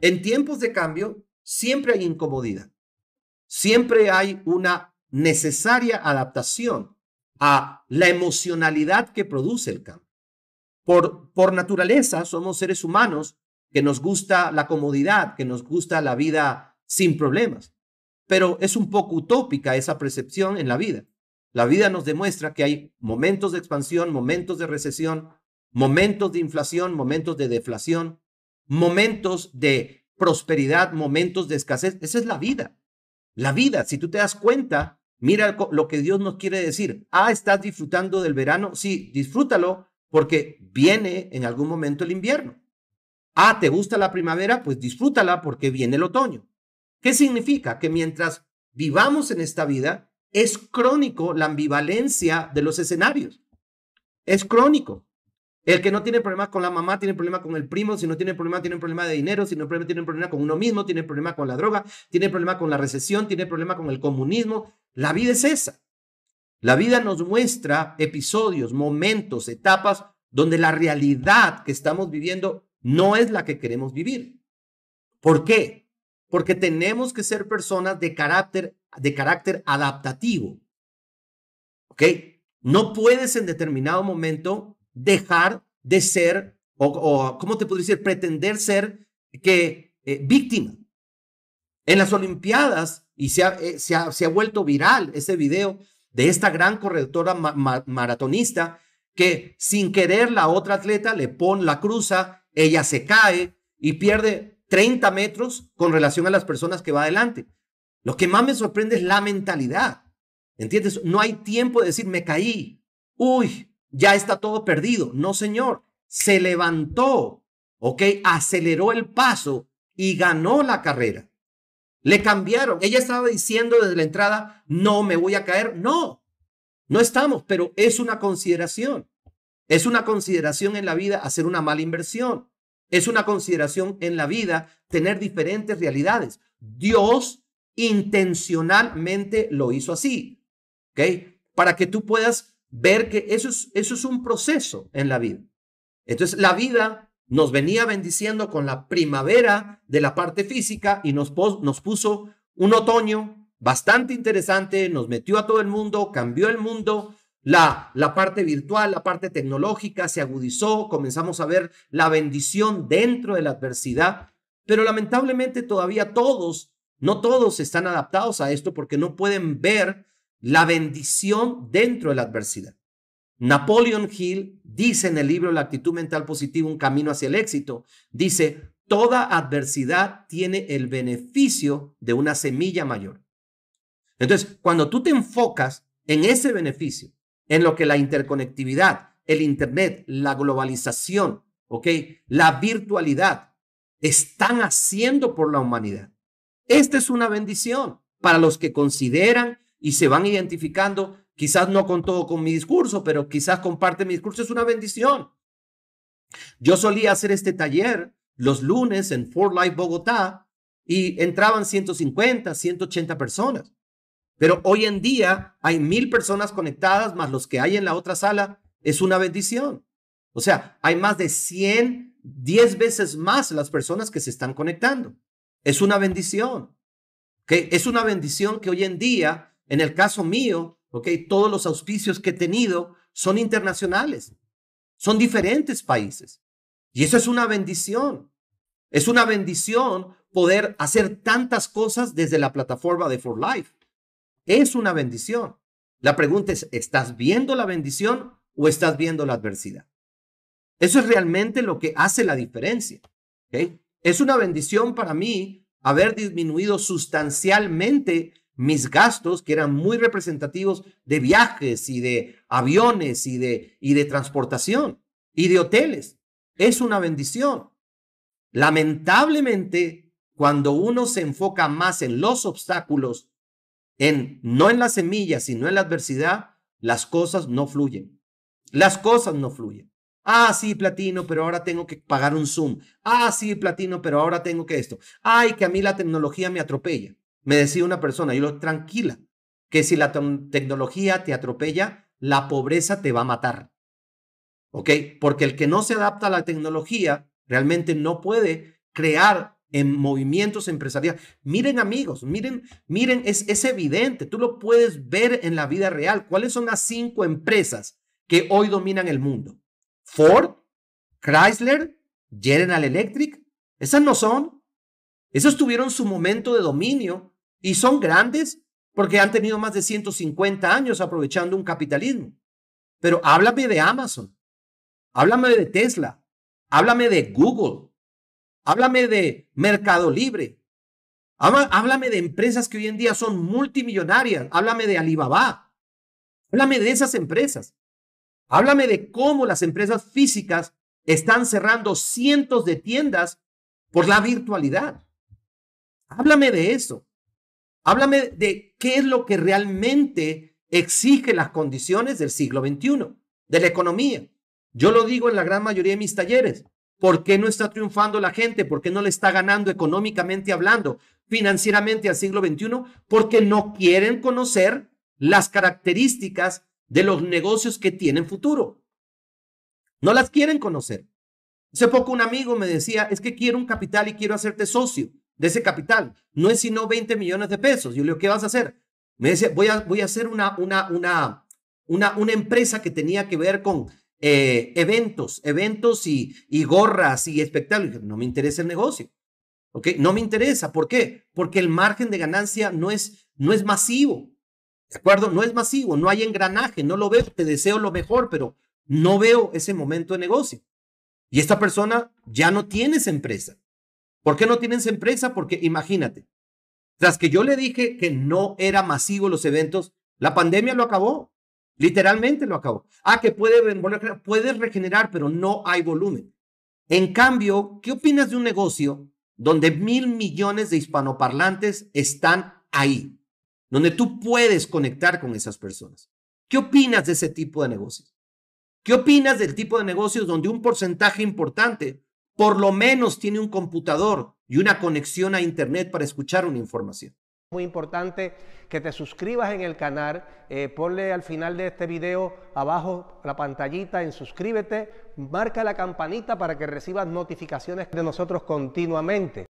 En tiempos de cambio, siempre hay incomodidad, siempre hay una necesaria adaptación a la emocionalidad que produce el cambio. Por, por naturaleza, somos seres humanos que nos gusta la comodidad, que nos gusta la vida sin problemas, pero es un poco utópica esa percepción en la vida. La vida nos demuestra que hay momentos de expansión, momentos de recesión, momentos de inflación, momentos de deflación, momentos de prosperidad, momentos de escasez. Esa es la vida. La vida, si tú te das cuenta, mira lo que Dios nos quiere decir. Ah, estás disfrutando del verano. Sí, disfrútalo porque viene en algún momento el invierno. Ah, ¿te gusta la primavera? Pues disfrútala porque viene el otoño. ¿Qué significa? Que mientras vivamos en esta vida, es crónico la ambivalencia de los escenarios. Es crónico. El que no tiene problemas con la mamá tiene problemas con el primo, si no tiene problema tiene un problema de dinero, si no tiene problema con uno mismo, tiene problema con la droga, tiene problema con la recesión, tiene problema con el comunismo. La vida es esa. La vida nos muestra episodios, momentos, etapas donde la realidad que estamos viviendo no es la que queremos vivir. ¿Por qué? Porque tenemos que ser personas de carácter, de carácter adaptativo. ¿Ok? No puedes en determinado momento dejar de ser, o, ¿cómo te podría decir? Pretender ser que, eh, víctima. En las Olimpiadas, y se ha, eh, se, vuelto viral ese video de esta gran corredora maratonista que sin querer la otra atleta le pone la cruza, ella se cae y pierde 30 metros con relación a las personas que va adelante. Lo que más me sorprende es la mentalidad. ¿Entiendes? No hay tiempo de decir me caí. Uy, ya está todo perdido. No, señor, se levantó, ¿ok? Aceleró el paso y ganó la carrera. Le cambiaron. Ella estaba diciendo desde la entrada, no me voy a caer. No, no estamos, pero es una consideración. Es una consideración en la vida hacer una mala inversión. Es una consideración en la vida tener diferentes realidades. Dios intencionalmente lo hizo así, ¿ok? Para que tú puedas ver que eso es, eso es un proceso en la vida. Entonces, la vida nos venía bendiciendo con la primavera de la parte física y nos, nos puso un otoño bastante interesante, nos metió a todo el mundo, cambió el mundo, la, la, parte virtual, la parte tecnológica se agudizó, comenzamos a ver la bendición dentro de la adversidad, pero lamentablemente todavía todos, no todos están adaptados a esto porque no pueden ver la bendición dentro de la adversidad. Napoleon Hill dice en el libro La actitud mental positiva, un camino hacia el éxito, dice, toda adversidad tiene el beneficio de una semilla mayor. Entonces, cuando tú te enfocas en ese beneficio, en lo que la interconectividad, el Internet, la globalización, La virtualidad están haciendo por la humanidad. Esta es una bendición para los que consideran y se van identificando, quizás no con todo con mi discurso, pero quizás con parte de mi discurso. Es una bendición. Yo solía hacer este taller los lunes en Fort Life Bogotá y entraban 150, 180 personas. Pero hoy en día hay mil personas conectadas más los que hay en la otra sala. Es una bendición. O sea, hay más de 100, 10 veces más las personas que se están conectando. Es una bendición. que Es una bendición que hoy en día en el caso mío, ¿ok? Todos los auspicios que he tenido son internacionales, son diferentes países. Y eso es una bendición. Es una bendición poder hacer tantas cosas desde la plataforma de For Life. Es una bendición. La pregunta es, ¿estás viendo la bendición o estás viendo la adversidad? Eso es realmente lo que hace la diferencia. Es una bendición para mí haber disminuido sustancialmente mis gastos, que eran muy representativos de viajes y de aviones y de, y de transportación y de hoteles. Es una bendición. Lamentablemente, cuando uno se enfoca más en los obstáculos, en no en la semillas, sino en la adversidad, las cosas no fluyen. Las cosas no fluyen. Ah, sí, platino, pero ahora tengo que pagar un Zoom. Ah, sí, platino, pero ahora tengo que esto. Ay, que a mí la tecnología me atropella. Me decía una persona, yo lo tranquila, que si la tecnología te atropella, la pobreza te va a matar. ¿Ok? Porque el que no se adapta a la tecnología realmente no puede crear en movimientos empresariales. Miren amigos, miren, miren, es, es evidente, tú lo puedes ver en la vida real. ¿Cuáles son las cinco empresas que hoy dominan el mundo? Ford, Chrysler, General Electric. Esas no son. Esos tuvieron su momento de dominio y son grandes porque han tenido más de 150 años aprovechando un capitalismo. Pero háblame de Amazon, háblame de Tesla, háblame de Google, háblame de Mercado Libre, háblame de empresas que hoy en día son multimillonarias, háblame de Alibaba, háblame de esas empresas, háblame de cómo las empresas físicas están cerrando cientos de tiendas por la virtualidad. Háblame de eso. Háblame de qué es lo que realmente exige las condiciones del siglo XXI, de la economía. Yo lo digo en la gran mayoría de mis talleres. ¿Por qué no está triunfando la gente? ¿Por qué no le está ganando económicamente hablando, financieramente al siglo XXI? Porque no quieren conocer las características de los negocios que tienen futuro. No las quieren conocer. Hace poco un amigo me decía, es que quiero un capital y quiero hacerte socio de ese capital. No es sino 20 millones de pesos. Yo le digo, ¿qué vas a hacer? Me dice, voy a, voy a hacer una, una, una, una, una empresa que tenía que ver con eh, eventos, eventos y, gorras y espectáculos. No me interesa el negocio. ¿Ok? No me interesa. ¿Por qué? Porque el margen de ganancia no es, no es masivo. ¿De acuerdo? No es masivo, no hay engranaje, no lo veo. Te deseo lo mejor, pero no veo ese momento de negocio. Y esta persona ya no tiene esa empresa. ¿Por qué no tienes empresa? Porque imagínate, tras que yo le dije que no era masivo los eventos, la pandemia lo acabó. Literalmente lo acabó. Ah, que puede, puede regenerar, pero no hay volumen. En cambio, ¿qué opinas de un negocio donde mil millones de hispanoparlantes están ahí? Donde tú puedes conectar con esas personas. ¿Qué opinas de ese tipo de negocios? ¿Qué opinas del tipo de negocios donde un porcentaje importante por lo menos tiene un computador y una conexión a Internet para escuchar una información. Muy importante que te suscribas en el canal, eh, ponle al final de este video abajo la pantallita en suscríbete, marca la campanita para que recibas notificaciones de nosotros continuamente.